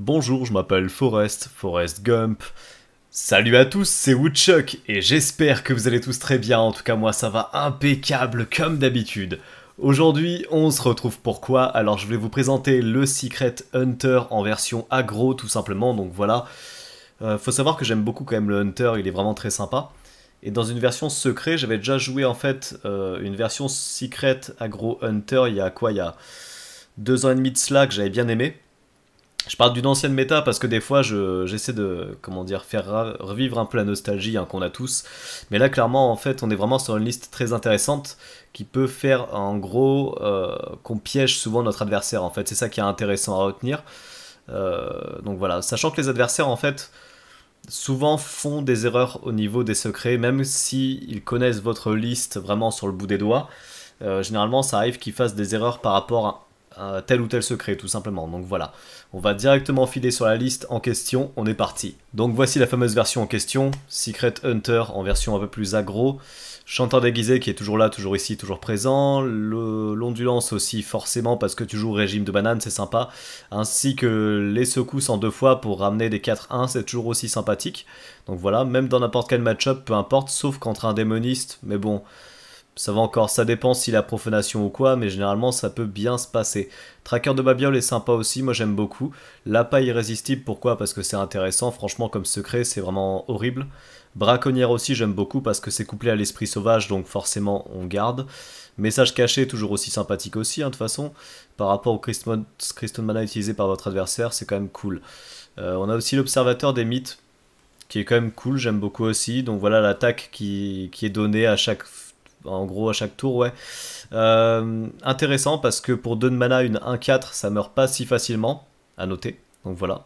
Bonjour, je m'appelle Forest, Forest Gump. Salut à tous, c'est Woodchuck et j'espère que vous allez tous très bien, en tout cas moi ça va impeccable comme d'habitude. Aujourd'hui, on se retrouve pourquoi Alors je vais vous présenter le Secret Hunter en version agro tout simplement, donc voilà. Euh, faut savoir que j'aime beaucoup quand même le Hunter, il est vraiment très sympa. Et dans une version secret, j'avais déjà joué en fait euh, une version Secret agro Hunter il y a quoi Il y a deux ans et demi de cela que j'avais bien aimé je parle d'une ancienne méta parce que des fois j'essaie de comment dire faire revivre un peu la nostalgie hein, qu'on a tous. Mais là clairement en fait on est vraiment sur une liste très intéressante qui peut faire en gros euh, qu'on piège souvent notre adversaire en fait. C'est ça qui est intéressant à retenir. Euh, donc voilà, sachant que les adversaires en fait souvent font des erreurs au niveau des secrets, même si connaissent votre liste vraiment sur le bout des doigts. Euh, généralement ça arrive qu'ils fassent des erreurs par rapport à tel ou tel secret tout simplement. Donc voilà. On va directement filer sur la liste en question, on est parti. Donc voici la fameuse version en question, Secret Hunter en version un peu plus aggro. Chanteur déguisé qui est toujours là, toujours ici, toujours présent. L'ondulance aussi forcément parce que tu joues régime de banane, c'est sympa. Ainsi que les secousses en deux fois pour ramener des 4-1, c'est toujours aussi sympathique. Donc voilà, même dans n'importe quel match-up, peu importe, sauf contre un démoniste, mais bon ça va encore, ça dépend si la profanation ou quoi, mais généralement ça peut bien se passer. Tracker de Babiole est sympa aussi, moi j'aime beaucoup. La paille irrésistible, pourquoi Parce que c'est intéressant, franchement comme secret c'est vraiment horrible. Braconnière aussi j'aime beaucoup parce que c'est couplé à l'esprit sauvage, donc forcément on garde. Message caché, toujours aussi sympathique aussi, hein, de toute façon. Par rapport au Christmon Mana utilisé par votre adversaire, c'est quand même cool. Euh, on a aussi l'observateur des mythes, qui est quand même cool, j'aime beaucoup aussi. Donc voilà l'attaque qui, qui est donnée à chaque en gros à chaque tour, ouais. Euh, intéressant parce que pour 2 de mana, une 1-4, ça meurt pas si facilement, à noter. Donc voilà.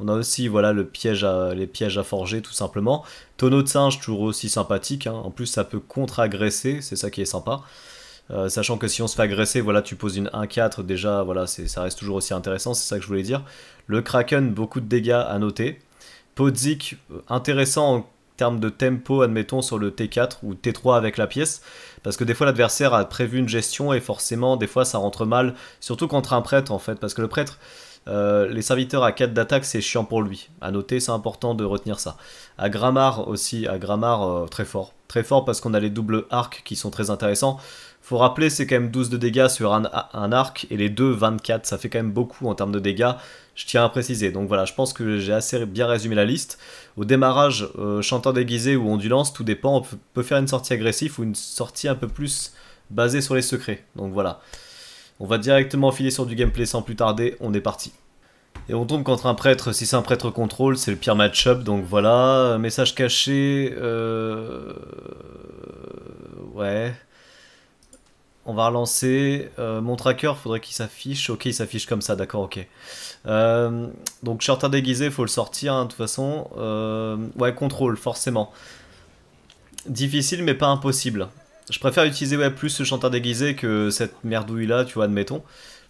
On a aussi voilà, le piège à, les pièges à forger, tout simplement. Tonneau de singe, toujours aussi sympathique. Hein. En plus, ça peut contre-agresser, c'est ça qui est sympa. Euh, sachant que si on se fait agresser, voilà, tu poses une 1-4, déjà, voilà, ça reste toujours aussi intéressant, c'est ça que je voulais dire. Le Kraken, beaucoup de dégâts à noter. Podzik, euh, intéressant termes de tempo, admettons, sur le T4 ou T3 avec la pièce. Parce que des fois, l'adversaire a prévu une gestion et forcément, des fois, ça rentre mal, surtout contre un prêtre en fait. Parce que le prêtre, euh, les serviteurs à 4 d'attaque, c'est chiant pour lui. À noter, c'est important de retenir ça. À Grammar aussi, à Grammar, euh, très fort. Très fort parce qu'on a les doubles arcs qui sont très intéressants. Faut rappeler, c'est quand même 12 de dégâts sur un, arc et les deux 24. Ça fait quand même beaucoup en termes de dégâts. Je tiens à préciser. Donc voilà, je pense que j'ai assez bien résumé la liste. Au démarrage, euh, chanteur déguisé ou ondulance, tout dépend. On peut faire une sortie agressive ou une sortie un peu plus basée sur les secrets. Donc voilà. On va directement filer sur du gameplay sans plus tarder. On est parti. Et on tombe contre un prêtre, si c'est un prêtre contrôle, c'est le pire match-up, donc voilà, euh, message caché, euh, ouais, on va relancer. Euh, mon tracker, faudrait qu'il s'affiche. Ok, il s'affiche comme ça, d'accord, ok. Euh, donc, chanteur déguisé, faut le sortir, hein, de toute façon. Euh, ouais, contrôle, forcément. Difficile, mais pas impossible. Je préfère utiliser ouais, plus ce chanteur déguisé que cette merdouille-là, tu vois, admettons.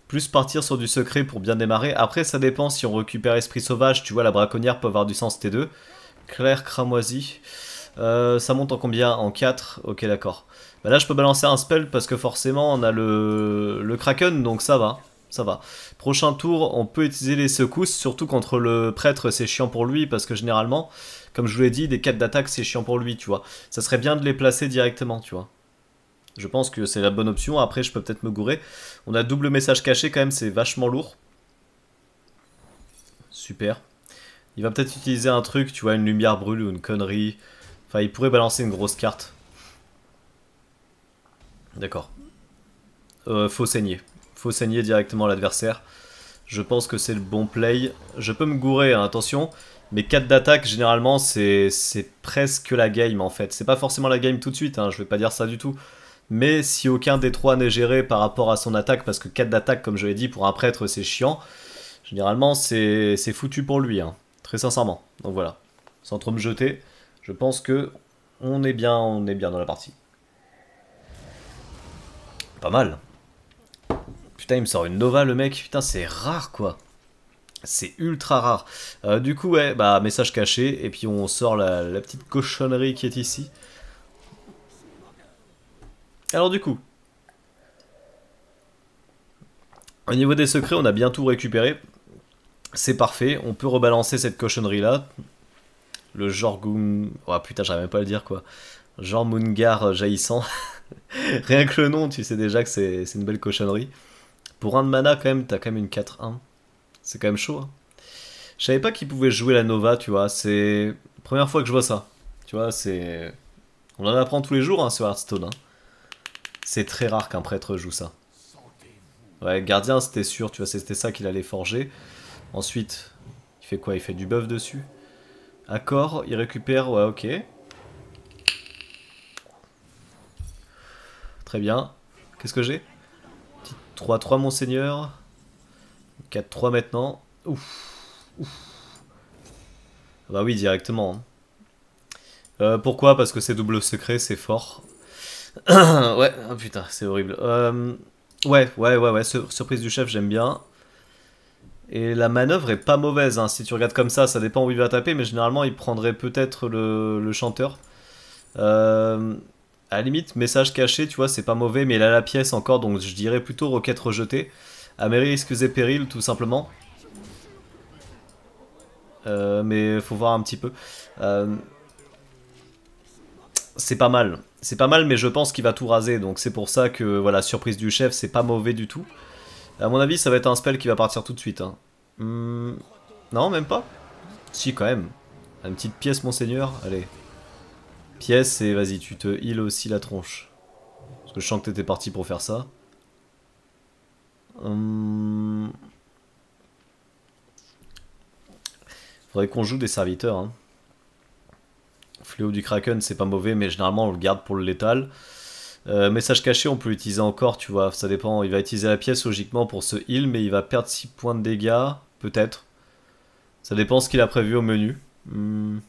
Plus partir sur du secret pour bien démarrer. Après, ça dépend si on récupère Esprit Sauvage, tu vois, la braconnière peut avoir du sens T2. Claire Cramoisie. ça monte en combien En 4 Ok, d'accord. Bah là, je peux balancer un spell parce que forcément, on a le, Kraken, donc ça va. Ça va. Prochain tour, on peut utiliser les secousses, surtout contre le prêtre, c'est chiant pour lui, parce que généralement, comme je vous l'ai dit, des 4 d'attaque, c'est chiant pour lui, tu vois. Ça serait bien de les placer directement, tu vois. Je pense que c'est la bonne option, après je peux peut-être me gourer. On a double message caché quand même, c'est vachement lourd. Super. Il va peut-être utiliser un truc, tu vois, une lumière brûle ou une connerie. Enfin, il pourrait balancer une grosse carte. D'accord. Euh, faut saigner. Faut saigner directement l'adversaire. Je pense que c'est le bon play. Je peux me gourer, hein, attention. Mais 4 d'attaque, généralement, c'est presque la game, en fait. C'est pas forcément la game tout de suite, hein, je vais pas dire ça du tout. Mais si aucun des trois n'est géré par rapport à son attaque, parce que 4 d'attaque, comme je l'ai dit, pour un prêtre, c'est chiant. Généralement, c'est foutu pour lui, hein. très sincèrement. Donc voilà, sans trop me jeter, je pense que on est bien, on est bien dans la partie. Pas mal. Putain, il me sort une Nova, le mec. Putain, c'est rare, quoi. C'est ultra rare. Euh, du coup, ouais, bah, message caché. Et puis, on sort la, petite cochonnerie qui est ici. Alors, du coup. Au niveau des secrets, on a bien tout récupéré. C'est parfait. On peut rebalancer cette cochonnerie-là. Le goom. Oh putain, j'arrive même pas à le dire, quoi. Genre moongar euh, jaillissant. Rien que le nom, tu sais déjà que c'est une belle cochonnerie. Pour un de mana, quand même, t'as quand même une 4-1. C'est quand même chaud. Hein. Je savais pas qu'il pouvait jouer la Nova, tu vois. C'est première fois que je vois ça. Tu vois, c'est. On en apprend tous les jours hein, sur Hearthstone. Hein. C'est très rare qu'un prêtre joue ça. Ouais, gardien, c'était sûr, tu vois, c'était ça qu'il allait forger. Ensuite, il fait quoi Il fait du buff dessus. Accord, il récupère, ouais, ok. Très bien. Qu'est-ce que j'ai 3-3 Monseigneur. 4-3 maintenant. Ouf. Ah bah oui, directement. Hein. Euh, pourquoi Parce que c'est double secret, c'est fort. ouais, oh putain, c'est horrible. Euh, ouais, ouais, ouais, ouais, surprise du chef, j'aime bien. Et la manœuvre est pas mauvaise, hein. si tu regardes comme ça, ça dépend où il va taper, mais généralement il prendrait peut-être le, chanteur. Euh, à la limite, message caché, tu vois, c'est pas mauvais, mais il a la pièce encore, donc je dirais plutôt roquette rejetée. À mes risques et périls, tout simplement. Euh, mais faut voir un petit peu. Euh, c'est pas mal. C'est pas mal, mais je pense qu'il va tout raser, donc c'est pour ça que, voilà, surprise du chef, c'est pas mauvais du tout. À mon avis, ça va être un spell qui va partir tout de suite. Hein. Hmm, non, même pas Si, quand même. Une petite pièce, monseigneur, allez pièce et vas-y, tu te heal aussi la tronche. Parce que je sens que t'étais parti pour faire ça. Hum. Faudrait qu'on joue des serviteurs. Hein. Fléau du Kraken, c'est pas mauvais, mais généralement on le garde pour le létal. Euh, message caché, on peut l'utiliser encore, tu vois, ça dépend. Il va utiliser la pièce logiquement pour se heal, mais il va perdre 6 points de dégâts, peut-être. Ça dépend ce qu'il a prévu au menu. Hum.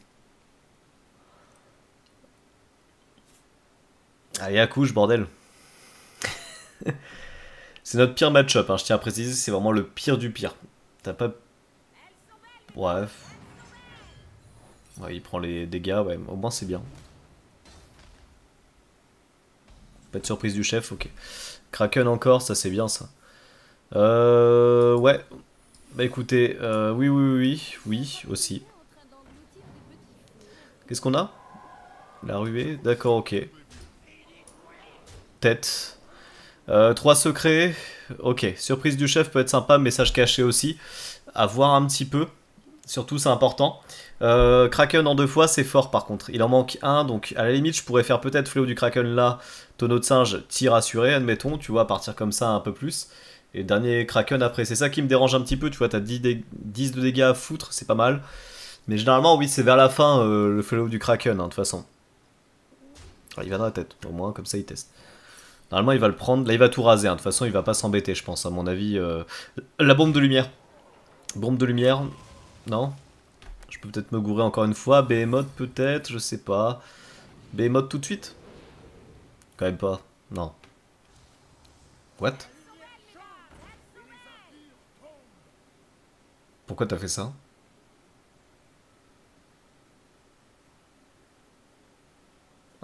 Allez, à couche, bordel. c'est notre pire match-up, hein, je tiens à préciser, c'est vraiment le pire du pire. T'as pas... Bref. Ouais, il prend les dégâts, ouais, au moins c'est bien. Pas de surprise du chef, ok. Kraken encore, ça c'est bien ça. Euh... Ouais. Bah écoutez, euh, oui, oui, oui, oui, oui, aussi. Qu'est-ce qu'on a La ruée D'accord, ok tête. Euh, trois secrets. Ok, surprise du chef peut être sympa, message caché aussi. À voir un petit peu. Surtout, c'est important. Euh, Kraken en deux fois, c'est fort par contre. Il en manque un, donc à la limite, je pourrais faire peut-être Fléau du Kraken là, Tonneau de Singe, tir assuré, admettons, tu vois, partir comme ça un peu plus. Et dernier Kraken après, c'est ça qui me dérange un petit peu, tu vois, t'as 10, de dégâts à foutre, c'est pas mal. Mais généralement, oui, c'est vers la fin euh, le Fléau du Kraken, hein, de toute façon. il va dans la tête, au moins, comme ça il teste. Normalement, il va le prendre. Là, il va tout raser. Hein. De toute façon, il va pas s'embêter, je pense, à mon avis. Euh. La bombe de lumière. Bombe de lumière. Non Je peux peut-être me gourer encore une fois. Behemoth, peut-être. Je sais pas. Behemoth tout de suite Quand même pas. Non. What Pourquoi t'as fait ça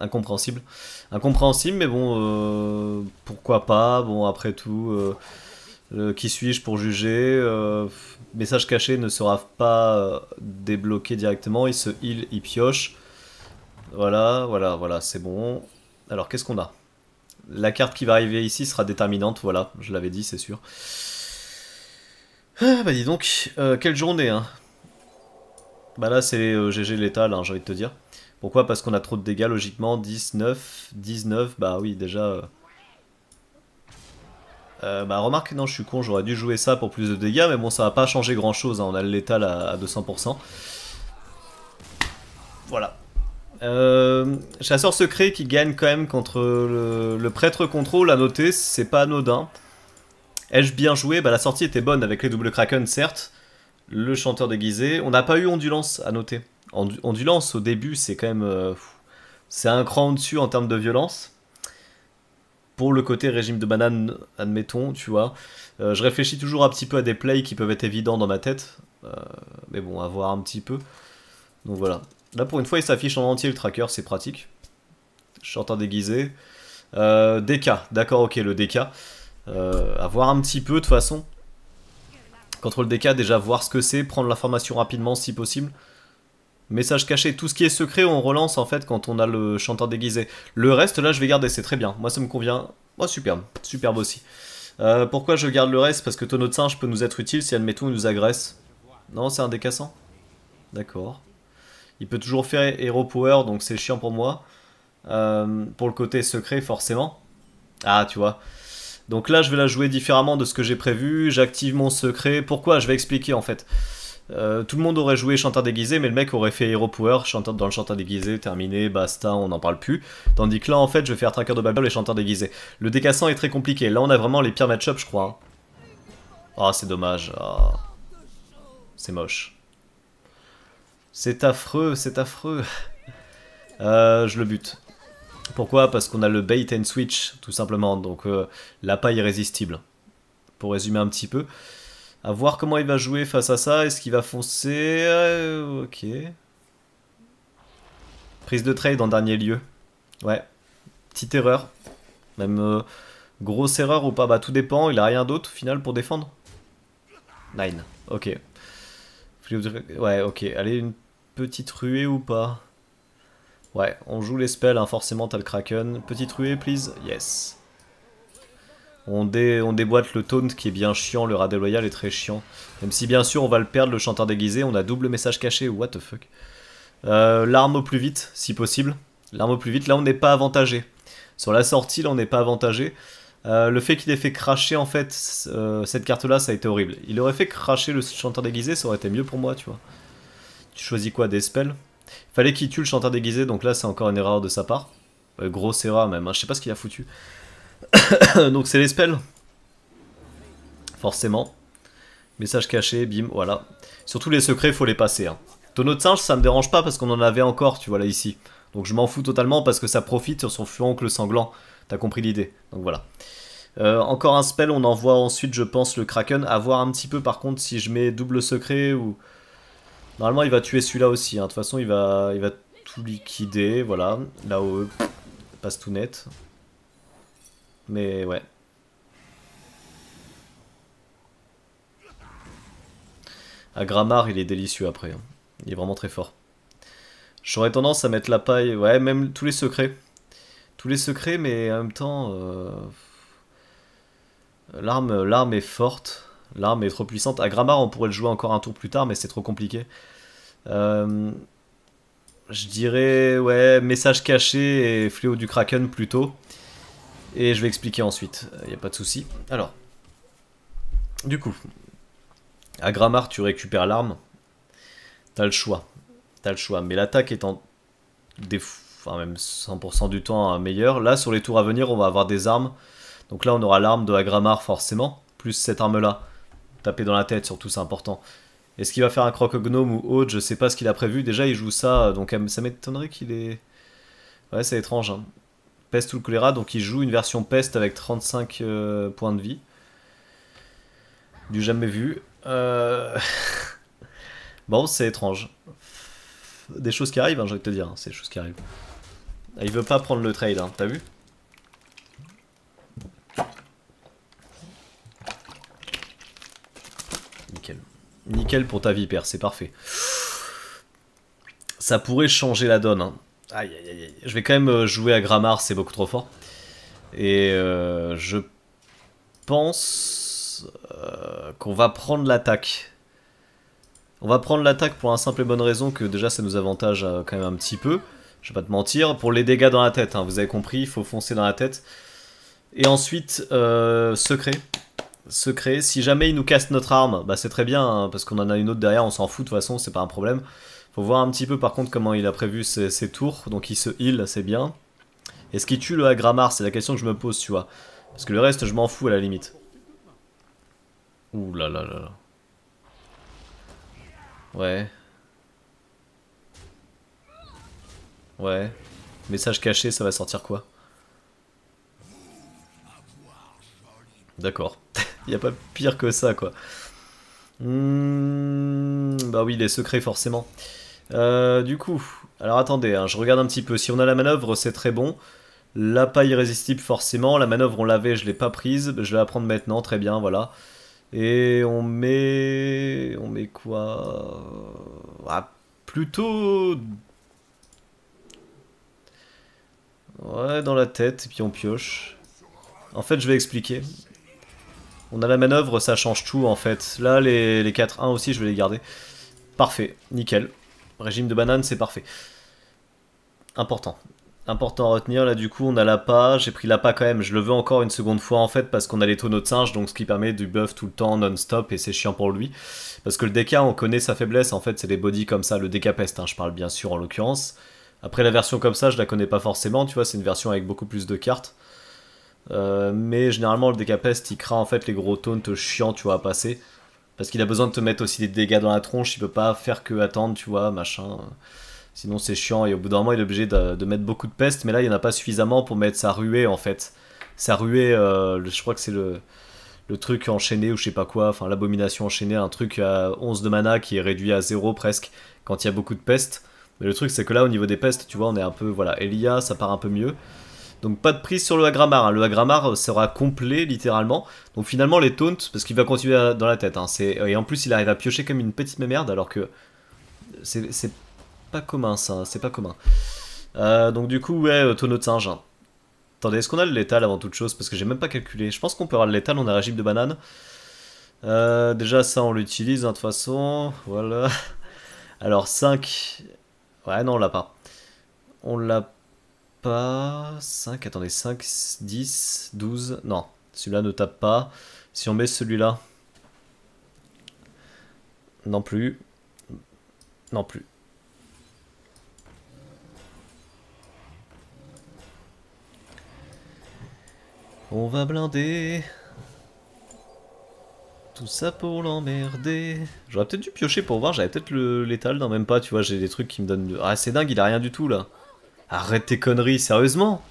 incompréhensible. Incompréhensible, mais bon, euh, pourquoi pas Bon, après tout, euh, euh, qui suis-je pour juger Message caché ne sera pas débloqué directement. Il se heal, il pioche. Voilà, voilà, voilà, c'est bon. Alors, qu'est-ce qu'on a La carte qui va arriver ici sera déterminante, voilà, je l'avais dit, c'est sûr. Ah, bah dis donc, quelle journée, hein Bah là, c'est GG létal, hein, j'ai envie de te dire. Pourquoi Parce qu'on a trop de dégâts, logiquement. 19, 19, bah oui, déjà... Euh. Euh, bah remarque, non, je suis con, j'aurais dû jouer ça pour plus de dégâts, mais bon, ça va pas changer grand-chose, hein. on a l'étal à, à 200%. Voilà. Euh, chasseur secret qui gagne quand même contre le, le prêtre contrôle, à noter, c'est pas anodin. Ai-je bien joué Bah la sortie était bonne avec les doubles kraken, certes. Le chanteur déguisé. On n'a pas eu ondulance, à noter. Ondulance au début, c'est quand même. Euh, c'est un cran au-dessus en termes de violence. Pour le côté régime de banane, admettons, tu vois. Euh, je réfléchis toujours un petit peu à des plays qui peuvent être évidents dans ma tête. Euh, mais bon, à voir un petit peu. Donc voilà. Là, pour une fois, il s'affiche en entier le tracker, c'est pratique. Chanteur déguisé. déguiser. DK, d'accord, ok, le DK. à voir un petit peu, de toute façon. Contrôle DK, déjà voir ce que c'est, prendre l'information rapidement si possible. Message caché, tout ce qui est secret, on relance en fait quand on a le chanteur déguisé. Le reste, là, je vais garder, c'est très bien. Moi, ça me convient. superbe. Superbe aussi. Euh, pourquoi je garde le reste Parce que tonneau de singe peut nous être utile si, admettons, il nous agresse. Non, c'est un décassant D'accord. Il peut toujours faire Hero Power, donc c'est chiant pour moi. Euh, pour le côté secret, forcément. Ah, tu vois. Donc là, je vais la jouer différemment de ce que j'ai prévu. J'active mon secret. Pourquoi Je vais expliquer, en fait. Euh, tout le monde aurait joué chanteur déguisé, mais le mec aurait fait Hero Power, chanteur dans le chanteur déguisé, terminé, basta, on n'en parle plus. Tandis que là, en fait, je vais faire Tracker de Babel et chanteur déguisé. Le décassant est très compliqué. Là, on a vraiment les pires match-up, je crois. Ah, c'est dommage. Ah. C'est moche. C'est affreux, c'est affreux. Euh, je le bute. Pourquoi Parce qu'on a le bait and switch, tout simplement. Donc, euh, la paille irrésistible. Pour résumer un petit peu. À voir comment il va jouer face à ça. Est-ce qu'il va foncer euh, Ok. Prise de trade en dernier lieu. Ouais. Petite erreur. Même euh, grosse erreur ou pas. Bah tout dépend. Il a rien d'autre au final pour défendre. Nine. Ok. Ouais, ok. Allez, une petite ruée ou pas Ouais, on joue les spells. Hein. Forcément, t'as le Kraken. Petite ruée, please. Yes on, déboîte le taunt qui est bien chiant, le rat loyal est très chiant. Même si bien sûr on va le perdre, le chanteur déguisé, on a double message caché, what the fuck. Euh, l'arme au plus vite, si possible. L'arme au plus vite, là on n'est pas avantagé. Sur la sortie, là on n'est pas avantagé. Euh, le fait qu'il ait fait cracher en fait euh, cette carte là, ça a été horrible. Il aurait fait cracher le chanteur déguisé, ça aurait été mieux pour moi, tu vois. Tu choisis quoi Des spells Fallait qu'il tue le chanteur déguisé, donc là c'est encore une erreur de sa part. grosse erreur même, hein. je sais pas ce qu'il a foutu. Donc c'est les spells. Forcément. Message caché, bim, voilà. Surtout les secrets, faut les passer. Hein. Tonneau de singe, ça me dérange pas parce qu'on en avait encore, tu vois, là, ici. Donc je m'en fous totalement parce que ça profite sur son fuoncle sanglant. T'as compris l'idée. Donc voilà. Euh, encore un spell, on envoie ensuite, je pense, le Kraken. A voir un petit peu, par contre, si je mets double secret ou... Normalement, il va tuer celui-là aussi. Hein. De toute façon, il va, il va tout liquider. Voilà. Là-haut, passe tout net. Mais ouais. À ah, Grammar, il est délicieux après. Hein. Il est vraiment très fort. J'aurais tendance à mettre la paille. Ouais, même tous les secrets. Tous les secrets, mais en même temps. Euh, l'arme, l'arme est forte. L'arme est trop puissante. À Grammar, on pourrait le jouer encore un tour plus tard, mais c'est trop compliqué. Euh, je dirais, ouais, message caché et fléau du Kraken plutôt. Et je vais expliquer ensuite, il euh, n'y a pas de souci. Alors, du coup, à Grammar, tu récupères l'arme. T'as le choix. T'as le choix. Mais l'attaque étant des... enfin, même 100% du temps hein, meilleure, là, sur les tours à venir, on va avoir des armes. Donc là, on aura l'arme de Agramar, forcément, plus cette arme-là. Taper dans la tête, surtout, c'est important. Est-ce qu'il va faire un croque gnome ou autre Je sais pas ce qu'il a prévu. Déjà, il joue ça, euh, donc euh, ça m'étonnerait qu'il est... Ouais, c'est étrange. Hein peste ou le choléra, donc il joue une version peste avec 35 euh, points de vie. Du jamais vu. Euh, bon, c'est étrange. Des choses qui arrivent, je hein, j'ai envie de te dire, hein, c'est des choses qui arrivent. Ah, il veut pas prendre le trade, hein, t'as vu Nickel. Nickel pour ta vie, père, c'est parfait. Ça pourrait changer la donne, Aïe, aïe, aïe. Je vais quand même euh, jouer à Grammar, c'est beaucoup trop fort. Et euh, je pense euh, qu'on va prendre l'attaque. On va prendre l'attaque pour la simple et bonne raison que déjà ça nous avantage quand même un petit peu. Je vais pas te mentir. Pour les dégâts dans la tête, hein, vous avez compris, il faut foncer dans la tête. Et ensuite, secret. Secret, si jamais il nous casse notre arme, bah c'est très bien, hein, parce qu'on en a une autre derrière, on s'en fout de toute façon, c'est pas un problème. Faut voir un petit peu par contre comment il a prévu ses, tours. Donc il se heal, c'est bien. Est-ce qu'il tue le Agramar C'est la question que je me pose, tu vois. Parce que le reste, je m'en fous à la limite. Ouh là là là là. Ouais. Ouais. Message caché, ça va sortir quoi D'accord. Il a pas pire que ça, quoi. Hmm, bah oui, les secrets, forcément. Euh, du coup, alors attendez, hein, je regarde un petit peu. Si on a la manœuvre, c'est très bon. La paille irrésistible, forcément. La manœuvre, on l'avait, je l'ai pas prise. Je vais la prendre maintenant, très bien, voilà. Et on met... On met quoi ah, Plutôt... Ouais, dans la tête, et puis on pioche. En fait, je vais expliquer. On a la manœuvre, ça change tout, en fait. Là, les, les 4-1 aussi, je vais les garder. Parfait, nickel. Régime de banane, c'est parfait. Important. Important à retenir, là du coup on a la l'appât, j'ai pris la l'appât quand même, je le veux encore une seconde fois en fait parce qu'on a les tonneaux de singe donc ce qui permet du buff tout le temps non-stop et c'est chiant pour lui. Parce que le DK on connaît sa faiblesse en fait c'est les bodies comme ça, le DK peste hein, je parle bien sûr en l'occurrence. Après la version comme ça je la connais pas forcément tu vois c'est une version avec beaucoup plus de cartes. Euh, mais généralement le DK Pest, il craint en fait les gros taunts chiants tu vois à passer. Parce qu'il a besoin de te mettre aussi des dégâts dans la tronche, il peut pas faire que attendre, tu vois, machin. Sinon c'est chiant et au bout d'un moment il est obligé de, mettre beaucoup de peste, mais là il n'y en a pas suffisamment pour mettre sa ruée en fait. Sa ruée, euh, je crois que c'est le, truc enchaîné ou je sais pas quoi, enfin l'abomination enchaînée, un truc à 11 de mana qui est réduit à zéro presque quand il y a beaucoup de peste. Mais le truc c'est que là au niveau des pestes, tu vois, on est un peu, voilà, Elia ça part un peu mieux. Donc pas de prise sur le Agramar. Hein. Le Agramar euh, sera complet littéralement. Donc finalement les taunts, parce qu'il va continuer dans la tête. Hein. et en plus il arrive à piocher comme une petite merde alors que c'est pas commun ça, hein. c'est pas commun. Euh, donc du coup ouais, euh, tonneau de singe. Attendez, est-ce qu'on a le létal avant toute chose Parce que j'ai même pas calculé. Je pense qu'on peut avoir le létal, on a régime de banane. déjà ça on l'utilise de toute façon. Voilà. Alors 5... Ouais non on l'a pas. On l'a pas. 5, attendez, 5, 10, 12. Non, celui-là ne tape pas. Si on met celui-là. Non plus. Non plus. On va blinder. Tout ça pour l'emmerder. J'aurais peut-être dû piocher pour voir, j'avais peut-être l'étal dans même pas, tu vois, j'ai des trucs qui me donnent... Ah, c'est dingue, il a rien du tout, là. Arrête tes conneries, sérieusement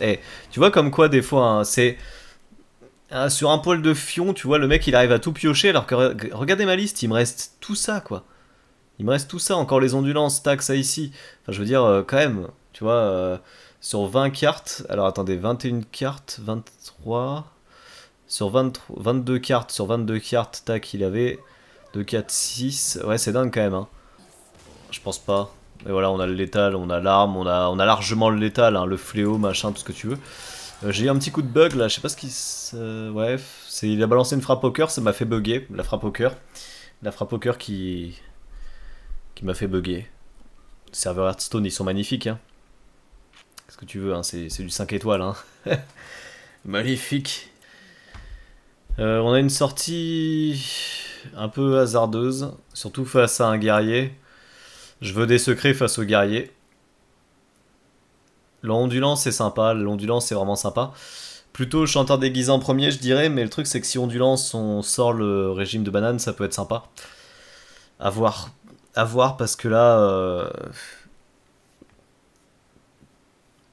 Eh, tu vois comme quoi des fois, hein, c'est... Hein, sur un poil de fion, tu vois, le mec il arrive à tout piocher alors que regardez ma liste, il me reste tout ça quoi. Il me reste tout ça, encore les ondulances, tac, ça ici. Enfin, je veux dire, euh, quand même, tu vois, euh, sur 20 cartes, alors attendez, 21 cartes, 23, sur 23, 22 cartes, sur 22 cartes, tac, il avait 2, 4, 6. Ouais, c'est dingue quand même, hein je pense pas. Et voilà, on a le létal, on a l'arme, on a, on a largement le létal, hein, le fléau, machin, tout ce que tu veux. Euh, j'ai eu un petit coup de bug là, je sais pas ce qui. se... Euh, ouais, c'est, il a balancé une frappe au cœur, ça m'a fait bugger, la frappe au cœur. La frappe au cœur qui. qui m'a fait bugger. Les serveurs Hearthstone, ils sont magnifiques, hein. Qu'est-ce que tu veux, hein, c'est, du 5 étoiles, hein. Magnifique. Euh, on a une sortie un peu hasardeuse, surtout face à un guerrier. Je veux des secrets face aux guerriers. L'ondulance, c'est sympa. L'ondulance, c'est vraiment sympa. Plutôt chanteur déguisé en premier, je dirais. Mais le truc, c'est que si ondulance, on sort le régime de banane, ça peut être sympa. A voir. À voir, parce que là... Euh,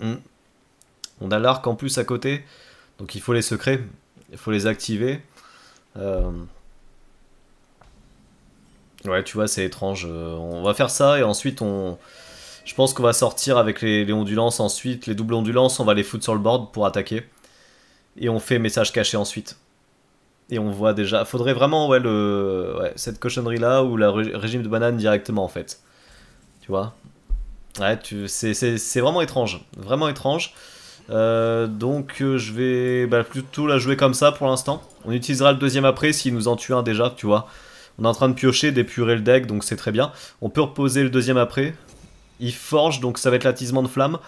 hmm. On a l'arc en plus à côté. Donc il faut les secrets. Il faut les activer. Euh... Ouais, tu vois, c'est étrange. Euh, on va faire ça et ensuite on. Je pense qu'on va sortir avec les, ondulances ensuite. Les doubles ondulances, on va les foutre sur le board pour attaquer. Et on fait message caché ensuite. Et on voit déjà. Faudrait vraiment, ouais, le... cette cochonnerie là ou la régime de banane directement en fait. Tu vois Ouais, tu... c'est vraiment étrange. Vraiment étrange. Euh, donc euh, je vais bah, plutôt la jouer comme ça pour l'instant. On utilisera le deuxième après s'il nous en tue un déjà, tu vois. On est en train de piocher, d'épurer le deck, donc c'est très bien. On peut reposer le deuxième après. Il forge, donc ça va être l'attisement de flamme.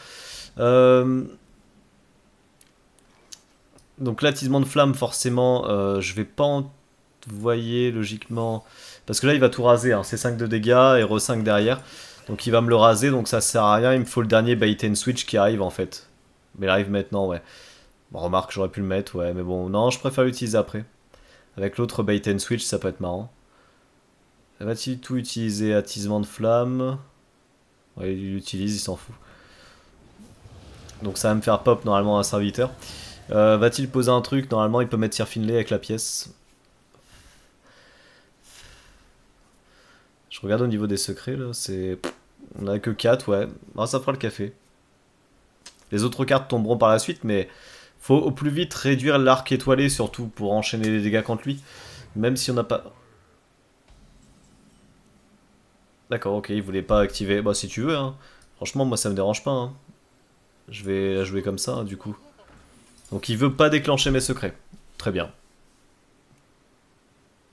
Euh, donc l'attisement de flamme, forcément, euh, je vais pas envoyer logiquement... Parce que là, il va tout raser. Hein. C'est 5 de dégâts et re-5 derrière. Donc il va me le raser, donc ça sert à rien. Il me faut le dernier bait and switch qui arrive, en fait. Mais il arrive maintenant, ouais. remarque, j'aurais pu le mettre, ouais. Mais bon, non, je préfère l'utiliser après. Avec l'autre bait and switch, ça peut être marrant. Va-t-il tout utiliser Attisement de flamme ouais, Il l'utilise, il s'en fout. Donc ça va me faire pop normalement un serviteur. Euh, va-t-il poser un truc Normalement il peut mettre Sir avec la pièce. Je regarde au niveau des secrets là, c'est... On a que 4, ouais. Ah, ça fera le café. Les autres cartes tomberont par la suite, mais faut au plus vite réduire l'arc étoilé surtout pour enchaîner les dégâts contre lui. Même si on n'a pas... D'accord, ok, il voulait pas activer. Bah si tu veux, hein. Franchement, moi ça me dérange pas. Hein. Je vais la jouer comme ça, hein, du coup. Donc il veut pas déclencher mes secrets. Très bien.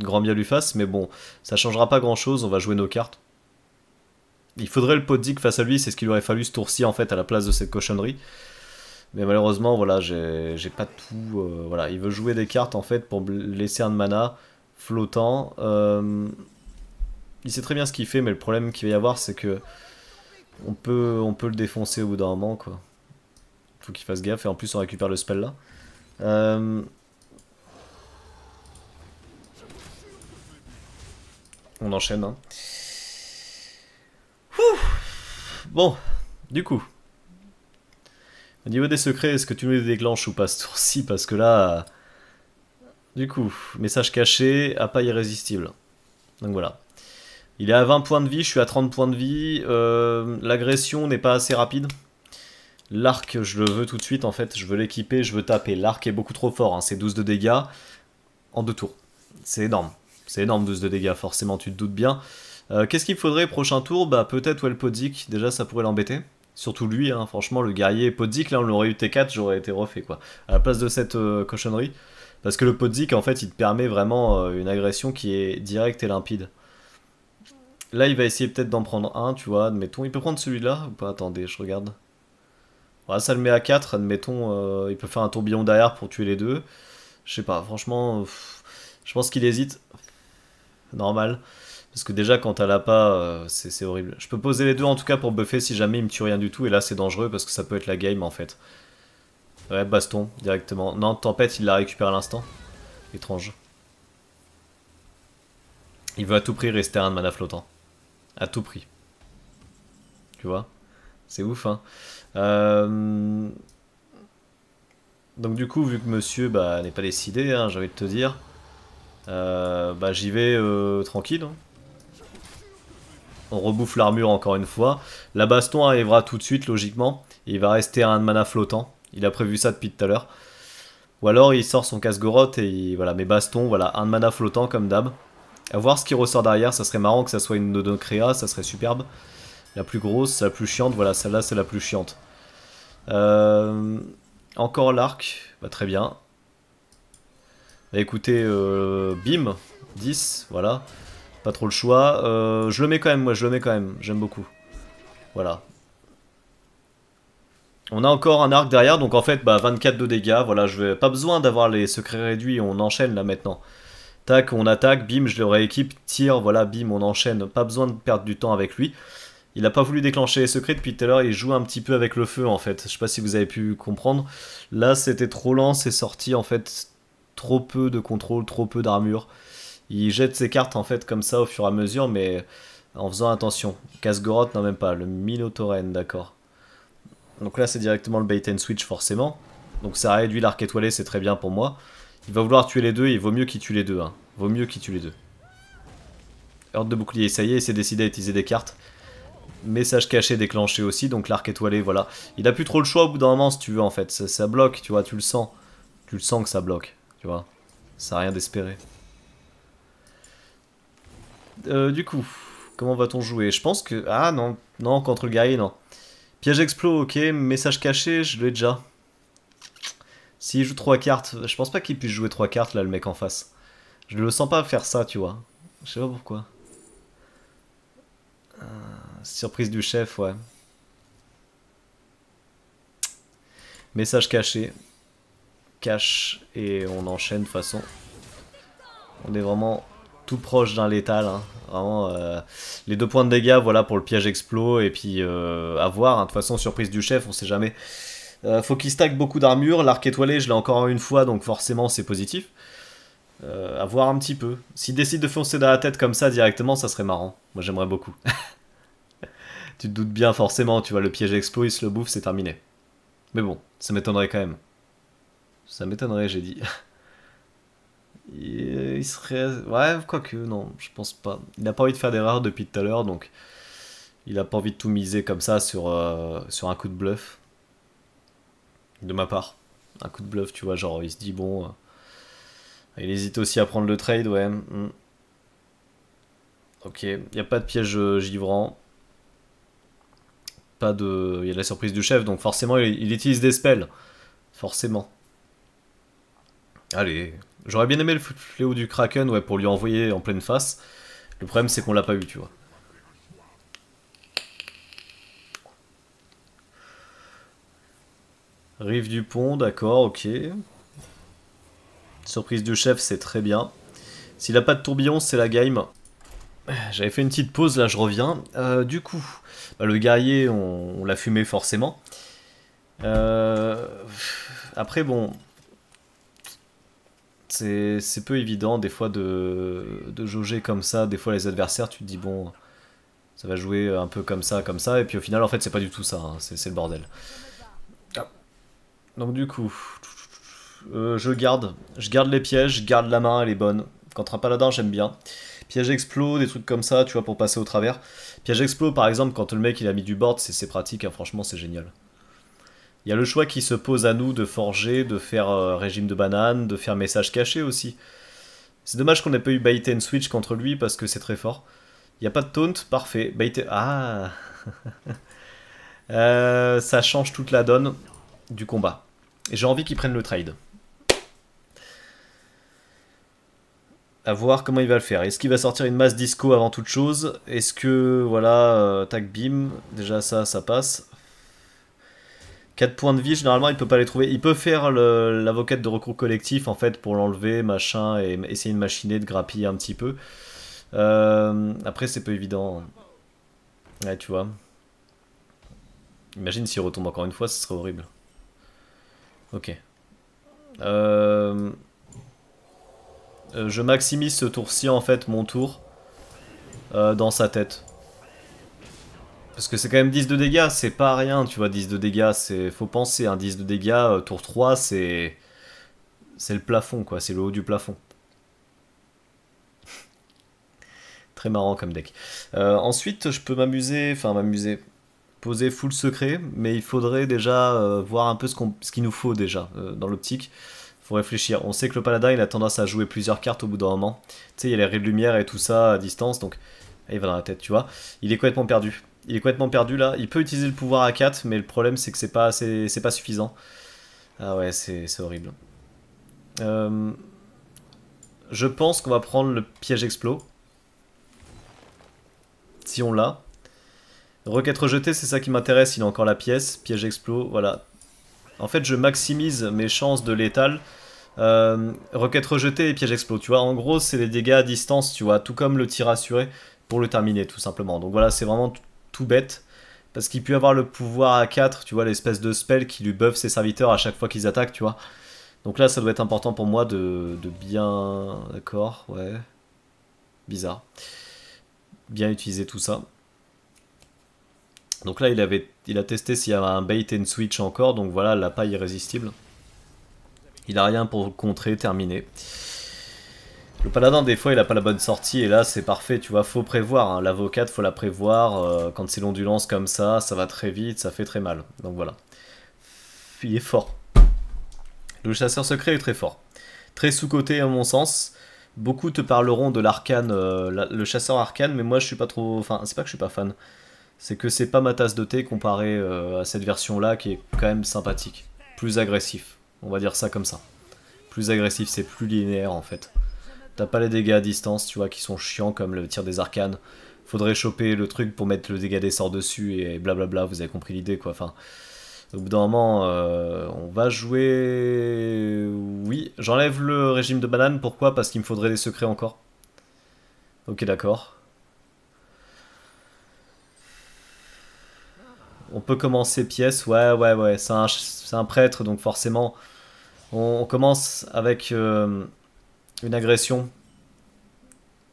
Grand bien lui fasse, mais bon, ça changera pas grand chose, on va jouer nos cartes. Il faudrait le pot face à lui, c'est ce qu'il aurait fallu ce tour-ci en fait à la place de cette cochonnerie. Mais malheureusement, voilà, j'ai pas tout. Euh, voilà, il veut jouer des cartes en fait pour laisser un mana flottant. Euh, il sait très bien ce qu'il fait, mais le problème qu'il va y avoir, c'est que on peut, on peut le défoncer au bout d'un moment, quoi. Faut qu'il fasse gaffe, et en plus on récupère le spell là. Euh, on enchaîne, hein. bon, du coup. Au niveau des secrets, est-ce que tu me les déclenches ou pas ce tour-ci Parce que là... Du coup, message caché, appât irrésistible. Donc voilà. Il est à 20 points de vie, je suis à 30 points de vie. Euh, l'agression n'est pas assez rapide. L'arc, je le veux tout de suite, en fait, je veux l'équiper, je veux taper. L'arc est beaucoup trop fort, hein. c'est 12 de dégâts en deux tours. C'est énorme. C'est énorme 12 de dégâts, forcément, tu te doutes bien. Euh, qu'est-ce qu'il faudrait prochain tour Bah peut-être Wellpodic, déjà ça pourrait l'embêter. Surtout lui, hein. franchement, le guerrier Podic, là on l'aurait eu T4, j'aurais été refait quoi. À la place de cette euh, cochonnerie. Parce que le Podic, en fait, il te permet vraiment une agression qui est directe et limpide. Là, il va essayer peut-être d'en prendre un, tu vois, admettons. Il peut prendre celui-là ou pas Attendez, je regarde. Voilà, ça le met à 4, admettons. Euh, il peut faire un tourbillon derrière pour tuer les deux. Je sais pas, franchement, je pense qu'il hésite. Normal. Parce que déjà, quand t'as l'appât, euh, c'est horrible. Je peux poser les deux en tout cas pour buffer si jamais il me tue rien du tout. Et là, c'est dangereux parce que ça peut être la game en fait. Ouais, baston, directement. Non, tempête, il la récupère à l'instant. Étrange. Il veut à tout prix rester un de mana flottant à tout prix. Tu vois C'est ouf, hein euh, Donc du coup, vu que monsieur bah, n'est pas décidé, hein, j'ai envie de te dire, euh, bah, j'y vais euh, tranquille. Hein. On rebouffe l'armure encore une fois. La baston arrivera tout de suite, logiquement. Il va rester un mana flottant. Il a prévu ça depuis tout à l'heure. Ou alors il sort son casse-gorotte et voilà, mes bastons, voilà, un mana flottant comme d'hab. A voir ce qui ressort derrière, ça serait marrant que ça soit une de Créa, ça serait superbe. La plus grosse, la plus chiante, voilà, celle-là c'est la plus chiante. Euh, encore l'arc, bah, très bien. Bah, écoutez, euh, bim, 10, voilà. Pas trop le choix. Euh, je le mets quand même, moi je le mets quand même, j'aime beaucoup. Voilà. On a encore un arc derrière, donc en fait, bah, 24 de dégâts, voilà, je vais pas besoin d'avoir les secrets réduits, on enchaîne là maintenant. Tac, on attaque, bim, je le rééquipe, tire, voilà, bim, on enchaîne. Pas besoin de perdre du temps avec lui. Il n'a pas voulu déclencher les secrets depuis tout à l'heure, il joue un petit peu avec le feu en fait. Je sais pas si vous avez pu comprendre. Là, c'était trop lent, c'est sorti en fait trop peu de contrôle, trop peu d'armure. Il jette ses cartes en fait comme ça au fur et à mesure, mais en faisant attention. Kasgoroth, non même pas, le Minotauren, d'accord. Donc là, c'est directement le bait and switch forcément. Donc ça réduit l'arc étoilé, c'est très bien pour moi. Il va vouloir tuer les deux, il vaut mieux qu'il tue les deux. Hein. Vaut mieux qu'il tue les deux. Heurte de bouclier, ça y est, il s'est décidé à utiliser des cartes. Message caché déclenché aussi, donc l'arc étoilé, voilà. Il a plus trop le choix au bout d'un moment, si tu veux, en fait. Ça, bloque, tu vois, tu le sens. Tu le sens que ça bloque, tu vois. Ça n'a rien d'espéré. Euh, du coup, comment va-t-on jouer Je pense que... Ah non, non, contre le guerrier, non. Piège explos, ok. Message caché, je l'ai déjà. S'il joue trois cartes, je pense pas qu'il puisse jouer trois cartes là, le mec en face. Je le sens pas faire ça, tu vois. Je sais pas pourquoi. Euh, surprise du chef, ouais. Message caché. Cache et on enchaîne de toute façon. On est vraiment tout proche d'un létal. Hein. Vraiment, euh, les deux points de dégâts, voilà, pour le piège explos. Et puis, avoir, euh, à voir. Hein. De toute façon, surprise du chef, on sait jamais. Euh, faut qu'il stack beaucoup d'armure. L'arc étoilé, je l'ai encore une fois, donc forcément c'est positif. Euh, à voir un petit peu. S'il décide de foncer dans la tête comme ça directement, ça serait marrant. Moi j'aimerais beaucoup. tu te doutes bien forcément, tu vois, le piège explose, le bouffe, c'est terminé. Mais bon, ça m'étonnerait quand même. Ça m'étonnerait, j'ai dit. Euh, il serait... Ouais, quoique, non, je pense pas. Il n'a pas envie de faire d'erreur depuis tout à l'heure, donc... Il n'a pas envie de tout miser comme ça sur, euh, sur un coup de bluff de ma part. Un coup de bluff, tu vois, genre il se dit bon. Euh, il hésite aussi à prendre le trade, ouais. Hmm. Ok, il n'y a pas de piège euh, givrant. Pas de. Il y a la surprise du chef, donc forcément il, utilise des spells. Forcément. Allez. J'aurais bien aimé le fléau du Kraken, ouais, pour lui envoyer en pleine face. Le problème c'est qu'on l'a pas eu, tu vois. Rive du pont, d'accord, ok. Surprise du chef, c'est très bien. S'il n'a pas de tourbillon, c'est la game. J'avais fait une petite pause, là je reviens. Euh, du coup, bah, le guerrier, on, l'a fumé forcément. Euh, après, bon, c'est peu évident des fois de, jauger comme ça. Des fois, les adversaires, tu te dis, bon, ça va jouer un peu comme ça, comme ça. Et puis au final, en fait, c'est pas du tout ça. Hein. c'est le bordel. Donc du coup, euh, je garde. Je garde les pièges, je garde la main, elle est bonne. Contre un paladin, j'aime bien. Piège explos, des trucs comme ça, tu vois, pour passer au travers. Piège explos, par exemple, quand le mec il a mis du board, c'est pratique, hein, franchement, c'est génial. Il y a le choix qui se pose à nous de forger, de faire euh, régime de banane, de faire message caché aussi. C'est dommage qu'on n'ait pas eu bait and switch contre lui parce que c'est très fort. Il n'y a pas de taunt, parfait. Bait Ah euh, Ça change toute la donne du combat. Et j'ai envie qu'il prenne le trade. A voir comment il va le faire. Est-ce qu'il va sortir une masse disco avant toute chose Est-ce que, voilà, euh, tac, bim, déjà ça, ça passe. 4 points de vie, généralement il peut pas les trouver. Il peut faire l'avocate de recours collectif en fait pour l'enlever, machin, et essayer de machiner, de grappiller un petit peu. Euh, après c'est peu évident. Ouais, tu vois. Imagine s'il retombe encore une fois, ce serait horrible. Ok. Euh, euh, je maximise ce tour-ci, en fait, mon tour, euh, dans sa tête. Parce que c'est quand même 10 de dégâts, c'est pas rien, tu vois, 10 de dégâts, c'est... Faut penser, un hein, 10 de dégâts, tour 3, c'est... C'est le plafond, quoi, c'est le haut du plafond. Très marrant comme deck. ensuite, je peux m'amuser, enfin m'amuser poser full secret, mais il faudrait déjà euh, voir un peu ce qu'il nous faut déjà euh, dans l'optique. Faut réfléchir. On sait que le paladin il a tendance à jouer plusieurs cartes au bout d'un moment. Tu sais, il y a les rayons de lumière et tout ça à distance, donc ah, il va dans la tête, tu vois. Il est complètement perdu. Il est complètement perdu là. Il peut utiliser le pouvoir à 4, mais le problème c'est que c'est pas, c'est pas suffisant. Ah ouais, c'est horrible. Euh, je pense qu'on va prendre le piège explos. Si on l'a. Requête rejetée, c'est ça qui m'intéresse, il a encore la pièce, piège explos, voilà. En fait, je maximise mes chances de létal. Euh, requête rejetée et piège explos, tu vois. En gros, c'est les dégâts à distance, tu vois, tout comme le tir assuré pour le terminer, tout simplement. Donc voilà, c'est vraiment tout bête. Parce qu'il peut avoir le pouvoir à 4, tu vois, l'espèce de spell qui lui buff ses serviteurs à chaque fois qu'ils attaquent, tu vois. Donc là, ça doit être important pour moi de, de bien... D'accord, ouais. Bizarre. Bien utiliser tout ça. Donc là, il, avait, il a testé s'il y avait un bait and switch encore, donc voilà, la paille irrésistible. Il a rien pour contrer, terminé. Le paladin, des fois, il a pas la bonne sortie, et là, c'est parfait, tu vois, faut prévoir. l'avocat. Hein. L'avocate, faut la prévoir. Euh, quand c'est l'ondulance comme ça, ça va très vite, ça fait très mal. Donc voilà. Il est fort. Le chasseur secret est très fort. Très sous-côté, à mon sens. Beaucoup te parleront de l'arcane, euh, le chasseur arcane, mais moi, je suis pas trop. Enfin, c'est pas que je suis pas fan c'est que c'est pas ma tasse de thé comparé euh, à cette version là qui est quand même sympathique. Plus agressif, on va dire ça comme ça. Plus agressif, c'est plus linéaire en fait. T'as pas les dégâts à distance, tu vois, qui sont chiants comme le tir des arcanes. Faudrait choper le truc pour mettre le dégât des sorts dessus et blablabla, vous avez compris l'idée quoi. Enfin, au bout d'un moment, euh, on va jouer... Oui, j'enlève le régime de banane, pourquoi Parce qu'il me faudrait des secrets encore. Ok d'accord. on peut commencer pièce, ouais, ouais, ouais, c'est un, prêtre, donc forcément, on, commence avec euh, une agression.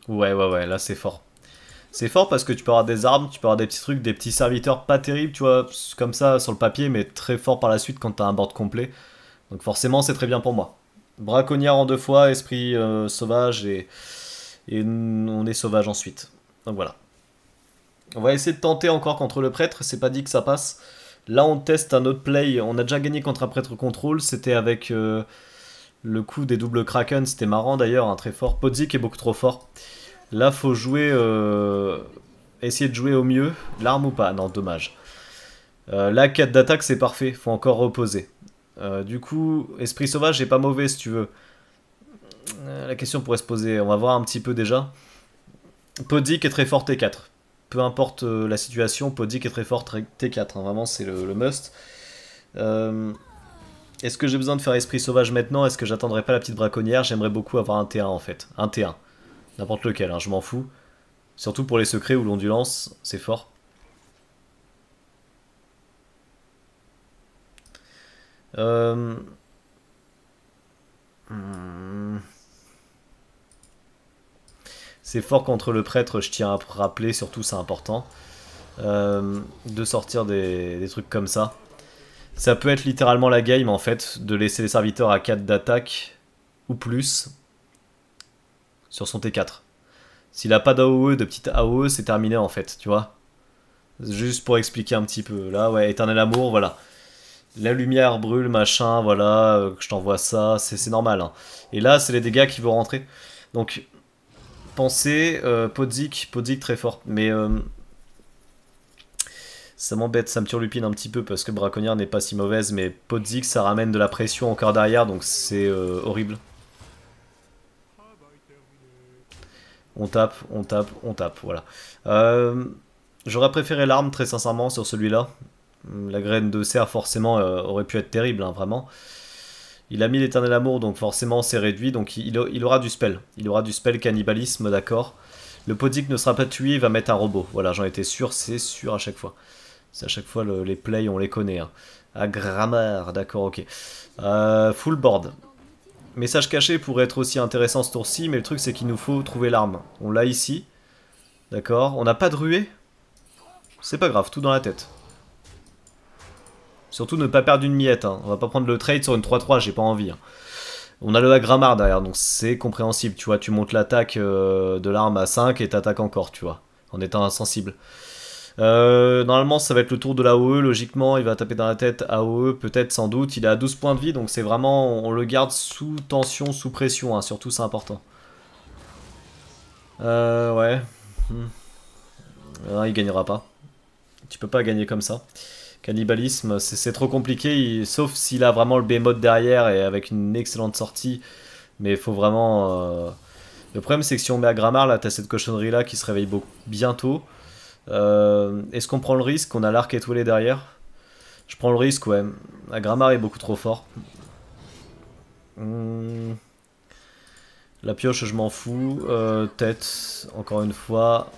Ouais, ouais, ouais, là c'est fort. C'est fort parce que tu peux avoir des armes, tu peux avoir des petits trucs, des petits serviteurs pas terribles, tu vois, comme ça sur le papier, mais très fort par la suite quand t'as un board complet. Donc forcément, c'est très bien pour moi. Braconnière en deux fois, esprit euh, sauvage et, et on est sauvage ensuite. Donc voilà. On va essayer de tenter encore contre le prêtre, c'est pas dit que ça passe. Là, on teste un autre play. On a déjà gagné contre un prêtre contrôle. C'était avec euh, le coup des doubles Kraken. C'était marrant d'ailleurs, un hein, très fort. Podzik est beaucoup trop fort. Là, faut jouer. Euh, essayer de jouer au mieux. L'arme ou pas Non, dommage. La euh, là, 4 d'attaque, c'est parfait. Faut encore reposer. du coup, esprit sauvage est pas mauvais si tu veux. la question pourrait se poser. On va voir un petit peu déjà. Podzik est très fort T4 peu importe euh, la situation, Podic est très fort T4, hein, vraiment c'est le, must. Euh, est-ce que j'ai besoin de faire esprit sauvage maintenant Est-ce que j'attendrai pas la petite braconnière J'aimerais beaucoup avoir un T1 en fait, un T1. N'importe lequel, hein, je m'en fous. Surtout pour les secrets ou l'ondulance, c'est fort. Euh... Hmm. C'est fort contre le prêtre, je tiens à rappeler, surtout c'est important, euh, de sortir des, trucs comme ça. Ça peut être littéralement la game en fait, de laisser les serviteurs à 4 d'attaque ou plus sur son T4. S'il a pas d'AOE, de petite AOE, c'est terminé en fait, tu vois. Juste pour expliquer un petit peu. Là, ouais, éternel amour, voilà la lumière brûle, machin, voilà, euh, que je t'envoie ça, c'est normal. Hein. Et là, c'est les dégâts qui vont rentrer. Donc, Pensez euh, Podzik, Podzik très fort, mais euh, ça m'embête, ça me turlupine un petit peu parce que Braconnière n'est pas si mauvaise, mais Podzik ça ramène de la pression encore derrière, donc c'est euh, horrible. On tape, on tape, on tape, voilà. J'aurais préféré l'arme très sincèrement sur celui-là. La graine de cerf forcément aurait pu être terrible, hein, vraiment. Il a mis l'éternel amour, donc forcément c'est réduit, donc il, aura du spell. Il aura du spell cannibalisme, d'accord. Le podique ne sera pas tué, il va mettre un robot. Voilà, j'en étais sûr, c'est sûr à chaque fois. C'est à chaque fois les plays, on les connaît. Hein. grammaire, d'accord, ok. Euh, full board. Message caché pourrait être aussi intéressant ce tour-ci, mais le truc c'est qu'il nous faut trouver l'arme. On l'a ici, d'accord. On n'a pas de ruée C'est pas grave, tout dans la tête. Surtout ne pas perdre une miette. Hein. On va pas prendre le trade sur une 3-3, j'ai pas envie. Hein. On a le Agramar derrière, donc c'est compréhensible, tu vois. Tu montes l'attaque euh, de l'arme à 5 et t'attaques encore, tu vois, en étant insensible. Euh, normalement, ça va être le tour de l'AOE, logiquement, il va taper dans la tête AOE, peut-être, sans doute. Il a 12 points de vie, donc c'est vraiment, on le garde sous tension, sous pression, hein, surtout, c'est important. Euh, ouais. Hmm. il gagnera pas. Tu peux pas gagner comme ça. Cannibalisme, c'est trop compliqué, sauf s'il a vraiment le B-mode derrière et avec une excellente sortie. Mais il faut vraiment. Euh, le problème, c'est que si on met à Grammar, là, t'as cette cochonnerie là qui se réveille bientôt. Euh, est-ce qu'on prend le risque On a l'arc étoilé derrière Je prends le risque, ouais. À Grammar est beaucoup trop fort. Hmm. La pioche, je m'en fous. Euh, tête, encore une fois.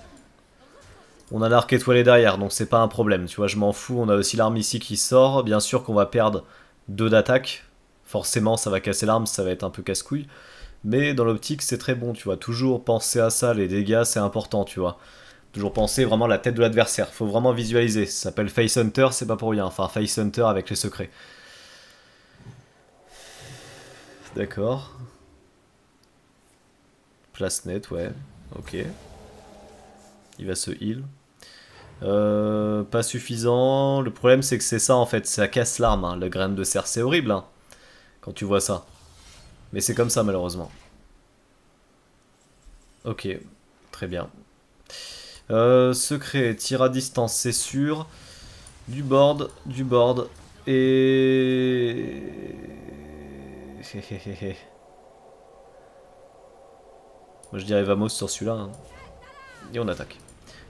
On a l'arc étoilé derrière, donc c'est pas un problème. Tu vois, je m'en fous. On a aussi l'arme ici qui sort. Bien sûr qu'on va perdre 2 d'attaque. Forcément, ça va casser l'arme, ça va être un peu casse-couille. Mais dans l'optique, c'est très bon, tu vois. Toujours penser à ça, les dégâts, c'est important, tu vois. Toujours penser vraiment à la tête de l'adversaire. Faut vraiment visualiser. Ça s'appelle Face Hunter, c'est pas pour rien. Enfin, Face Hunter avec les secrets. D'accord. Place net, ouais. Ok. Il va se heal. Euh, pas suffisant. Le problème, c'est que c'est ça en fait. Ça casse l'arme. Hein. La graine de serre. c'est horrible hein, quand tu vois ça. Mais c'est comme ça, malheureusement. Ok, très bien. Euh, secret, tir à distance, c'est sûr. Du board, du board. Et. Moi je dirais Vamos sur celui-là. Hein. Et on attaque.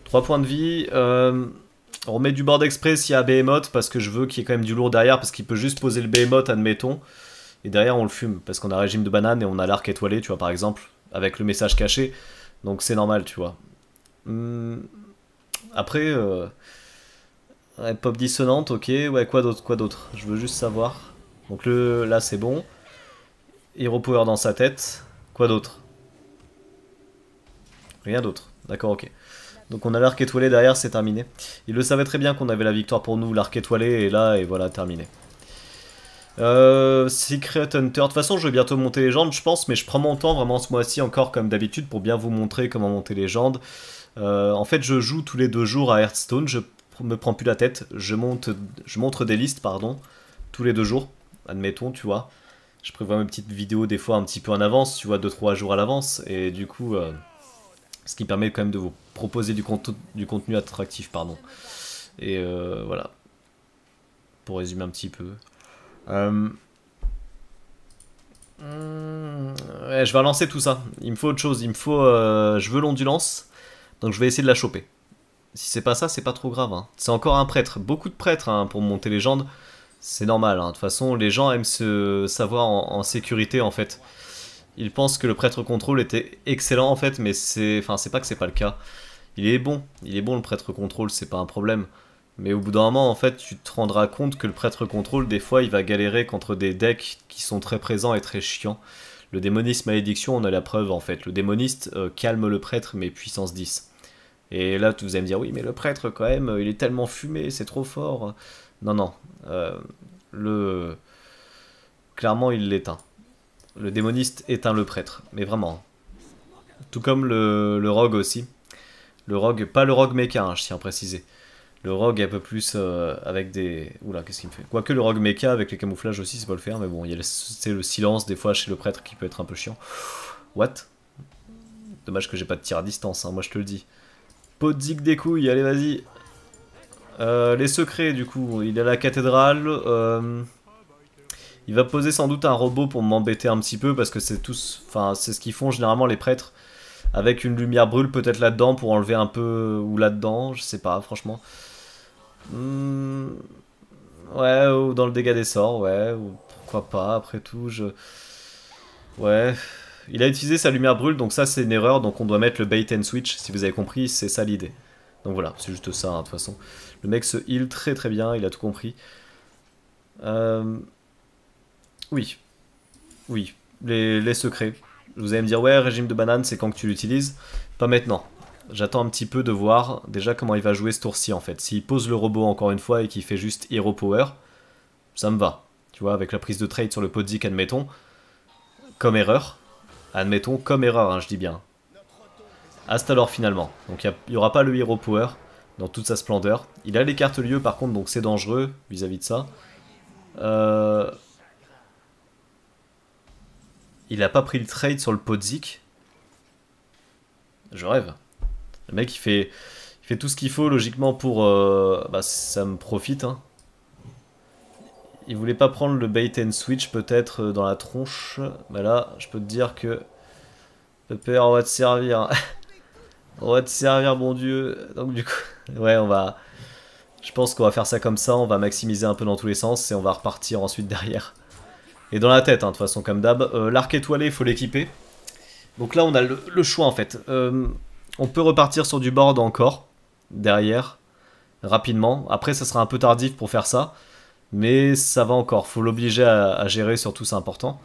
3 points de vie. Euh, on remet du board express s'il y a Behemoth parce que je veux qu'il y ait quand même du lourd derrière parce qu'il peut juste poser le Behemoth, admettons. Et derrière, on le fume parce qu'on a régime de banane et on a l'arc étoilé, tu vois, par exemple, avec le message caché. Donc c'est normal, tu vois. Hmm. après, euh, pop dissonante, ok. Ouais, quoi d'autre Quoi d'autre Je veux juste savoir. Donc le, là, c'est bon. Hero Power dans sa tête. Quoi d'autre Rien d'autre. D'accord, ok. Donc on a l'arc étoilé derrière, c'est terminé. Il le savait très bien qu'on avait la victoire pour nous, l'arc étoilé et là, et voilà, terminé. Euh, Secret Hunter, de toute façon je vais bientôt monter les jambes, je pense, mais je prends mon temps vraiment ce mois-ci encore comme d'habitude pour bien vous montrer comment monter les jambes. Euh, en fait je joue tous les deux jours à Hearthstone, je me prends plus la tête, je, monte, je montre des listes, pardon, tous les deux jours, admettons, tu vois. Je prévois mes petites vidéos des fois un petit peu en avance, tu vois, 2-3 jours à l'avance, et du coup... Euh, ce qui permet quand même de vous proposer du, contenu, du contenu attractif. Pardon. Et euh, voilà, pour résumer un petit peu. Euh, hmm, je vais lancer tout ça. Il me faut autre chose. Il me faut, euh, je veux l'ondulance, donc je vais essayer de la choper. Si c'est pas ça, c'est pas trop grave. Hein. C'est encore un prêtre. Beaucoup de prêtres hein, pour monter les légende. C'est normal. Hein. De toute façon, les gens aiment se savoir en sécurité en fait il pense que le prêtre contrôle était excellent en fait, mais c'est, enfin, c'est pas que c'est pas le cas. Il est bon, il est bon le prêtre contrôle, c'est pas un problème. Mais au bout d'un moment, en fait, tu te rendras compte que le prêtre contrôle, des fois, il va galérer contre des decks qui sont très présents et très chiants. Le démoniste malédiction, on a la preuve en fait. Le démoniste euh, calme le prêtre, mais puissance 10. Et là, vous allez me dire, oui, mais le prêtre, quand même, il est tellement fumé, c'est trop fort. Non, non. Euh, le. Clairement, il l'éteint. Le démoniste éteint le prêtre, mais vraiment. Tout comme le, le rogue aussi. Le rogue, pas le rogue mecha, hein, je tiens à préciser. Le rogue est un peu plus euh, avec des... Oula, qu'est-ce qu'il me fait Quoique le rogue mecha avec les camouflages aussi, c'est pas le faire, mais bon, il y a le, silence des fois chez le prêtre qui peut être un peu chiant. What Dommage que j'ai pas de tir à distance, hein, moi je te le dis. Podzik des couilles, allez vas-y. Euh, les secrets du coup, il est à la cathédrale. Euh... Il va poser sans doute un robot pour m'embêter un petit peu parce que c'est tous, enfin c'est ce qu'ils font généralement les prêtres avec une lumière brûle peut-être là-dedans pour enlever un peu ou là-dedans, je sais pas franchement. Hmm, ouais ou dans le dégât des sorts, ouais ou pourquoi pas après tout je. Ouais. Il a utilisé sa lumière brûle donc ça c'est une erreur donc on doit mettre le bait and switch si vous avez compris c'est ça l'idée. Donc voilà c'est juste ça hein, de toute façon. Le mec se heal très très bien il a tout compris. Euh, oui. Oui. Les, secrets. Vous allez me dire, ouais, régime de banane, c'est quand que tu l'utilises Pas maintenant. J'attends un petit peu de voir déjà comment il va jouer ce tour-ci en fait. S'il pose le robot encore une fois et qu'il fait juste Hero Power, ça me va. Tu vois, avec la prise de trade sur le Podzik, admettons, comme erreur. Admettons, comme erreur, hein, je dis bien. Hasta alors finalement. Donc il n'y aura pas le Hero Power dans toute sa splendeur. Il a les cartes lieux par contre, donc c'est dangereux vis-à-vis -vis de ça. Euh, il a pas pris le trade sur le Podzik. Je rêve. Le mec, il fait, il fait tout ce qu'il faut logiquement pour. Euh, bah, ça me profite. Hein. Il voulait pas prendre le bait and switch peut-être euh, dans la tronche. Mais bah là, je peux te dire que. Pepper, on va te servir. on va te servir, bon Dieu. Donc, du coup, ouais, on va. Je pense qu'on va faire ça comme ça. On va maximiser un peu dans tous les sens et on va repartir ensuite derrière et dans la tête, hein, de toute façon, comme d'hab. Euh, l'arc étoilé, il faut l'équiper. Donc là, on a le, choix, en fait. Euh, on peut repartir sur du board encore, derrière, rapidement. Après, ça sera un peu tardif pour faire ça, mais ça va encore. faut l'obliger à, gérer, surtout, c'est important.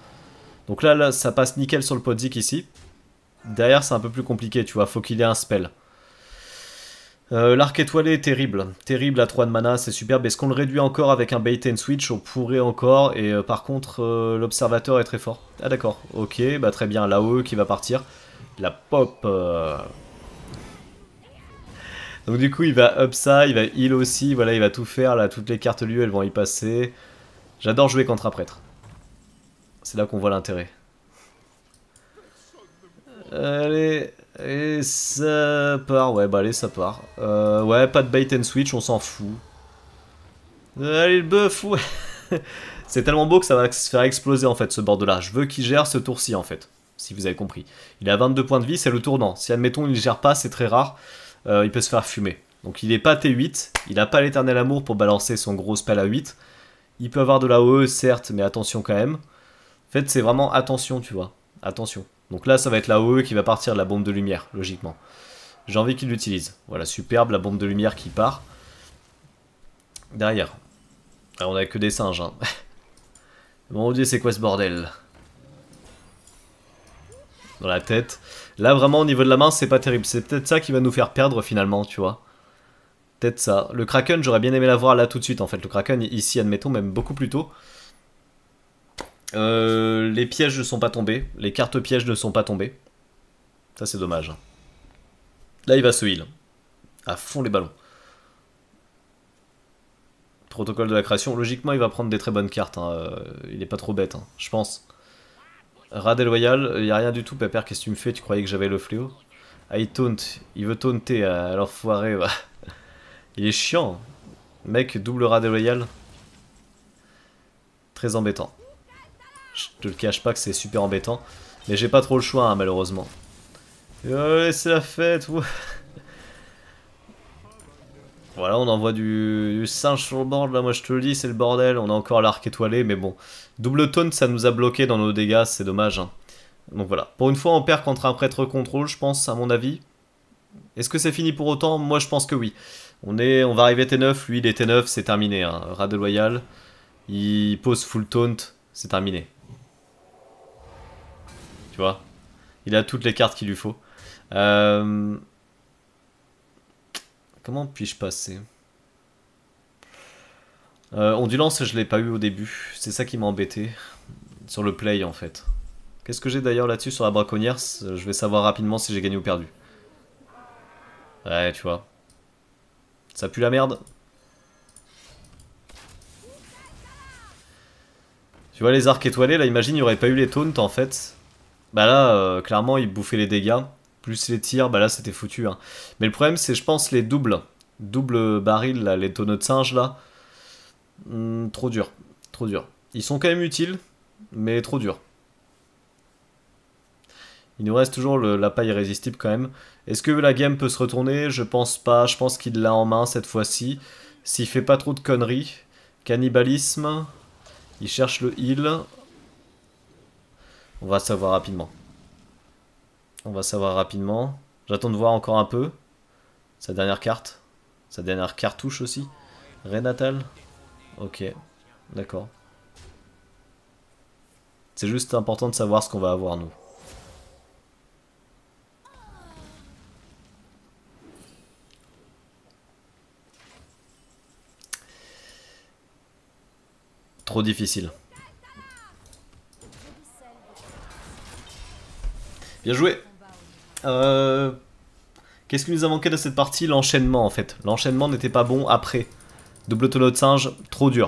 Donc là, ça passe nickel sur le podzik, ici. Derrière, c'est un peu plus compliqué, tu vois. faut qu'il ait un spell. Euh, l'arc étoilé est terrible, terrible à 3 de mana, c'est superbe. Est-ce qu'on le réduit encore avec un bait and switch On pourrait encore, et euh, par contre, euh, l'observateur est très fort. Ah d'accord, ok, bah très bien, là haut qui va partir. La pop Donc du coup, il va up ça, il va heal aussi, voilà, il va tout faire, là, toutes les cartes lieues elles vont y passer. J'adore jouer contre un prêtre. C'est là qu'on voit l'intérêt. Allez et ça part, ouais, bah allez, ça part. Euh, ouais, pas de bait and switch, on s'en fout. Euh, allez, le bœuf, ouais C'est tellement beau que ça va se faire exploser, en fait, ce bord-là. Je veux qu'il gère ce tour-ci, en fait, si vous avez compris. Il a 22 points de vie, c'est le tournant. Si, admettons, il ne gère pas, c'est très rare, euh, il peut se faire fumer. Donc il n'est pas T8, il n'a pas l'éternel amour pour balancer son gros spell à 8. Il peut avoir de la OE, certes, mais attention quand même. En fait, c'est vraiment attention, tu vois. Attention. Donc là, ça va être la OE qui va partir de la bombe de lumière, logiquement. J'ai envie qu'il l'utilise. Voilà, superbe, la bombe de lumière qui part. Derrière. on a que des singes. Hein. Mon dieu, c'est quoi ce bordel Dans la tête. Là, vraiment, au niveau de la main, c'est pas terrible. C'est peut-être ça qui va nous faire perdre, finalement, tu vois. Peut-être ça. Le Kraken, j'aurais bien aimé l'avoir là tout de suite, en fait. Le Kraken, ici, admettons, même beaucoup plus tôt. Euh, les pièges ne sont pas tombés, les cartes pièges ne sont pas tombées. Ça c'est dommage. Là il va se heal. À fond les ballons. Protocole de la création. Logiquement il va prendre des très bonnes cartes. Hein. Euh, il est pas trop bête, hein, je pense. Radel loyal il n'y a rien du tout. Pépère, qu'est-ce que tu me fais Tu croyais que j'avais le fléau Ah il taunt. Il veut taunter. Euh, alors foiré. Bah. Il est chiant. Mec, double Radel loyal Très embêtant. Je te le cache pas que c'est super embêtant. Mais j'ai pas trop le choix, hein, malheureusement. Ouais, euh, c'est la fête, Voilà, on envoie du, singe sur le board, là, moi je te le dis, c'est le bordel. On a encore l'arc étoilé, mais bon. Double taunt, ça nous a bloqué dans nos dégâts, c'est dommage. Hein. Donc voilà. Pour une fois, on perd contre un prêtre contrôle, je pense, à mon avis. Est-ce que c'est fini pour autant Moi, je pense que oui. On, est, on va arriver T9, lui, il est T9, c'est terminé. Hein. Rat loyal, il pose full taunt, c'est terminé. Tu vois Il a toutes les cartes qu'il lui faut. Euh, comment puis-je passer euh, Ondulance, je l'ai pas eu au début. C'est ça qui m'a embêté. Sur le play, en fait. Qu'est-ce que j'ai d'ailleurs là-dessus sur la braconnière Je vais savoir rapidement si j'ai gagné ou perdu. Ouais, tu vois. Ça pue la merde. Tu vois les arcs étoilés, là, imagine, il n'y aurait pas eu les taunts, en fait bah là, euh, clairement, il bouffait les dégâts. Plus les tirs, bah là, c'était foutu. Hein. Mais le problème, c'est, je pense, les doubles. Double baril, là, les tonneaux de singe, là. Hmm, trop dur. Trop dur. Ils sont quand même utiles, mais trop dur. Il nous reste toujours la paille irrésistible quand même. Est-ce que la game peut se retourner Je pense pas. Je pense qu'il l'a en main cette fois-ci. S'il fait pas trop de conneries. Cannibalisme. Il cherche le heal. On va savoir rapidement. On va savoir rapidement. J'attends de voir encore un peu. Sa dernière carte. Sa dernière cartouche aussi. Renatal. Ok. D'accord. C'est juste important de savoir ce qu'on va avoir nous. Trop difficile. Bien joué euh, Qu'est-ce qui nous a manqué de cette partie L'enchaînement en fait. L'enchaînement n'était pas bon après. Double tonneau de singe, trop dur.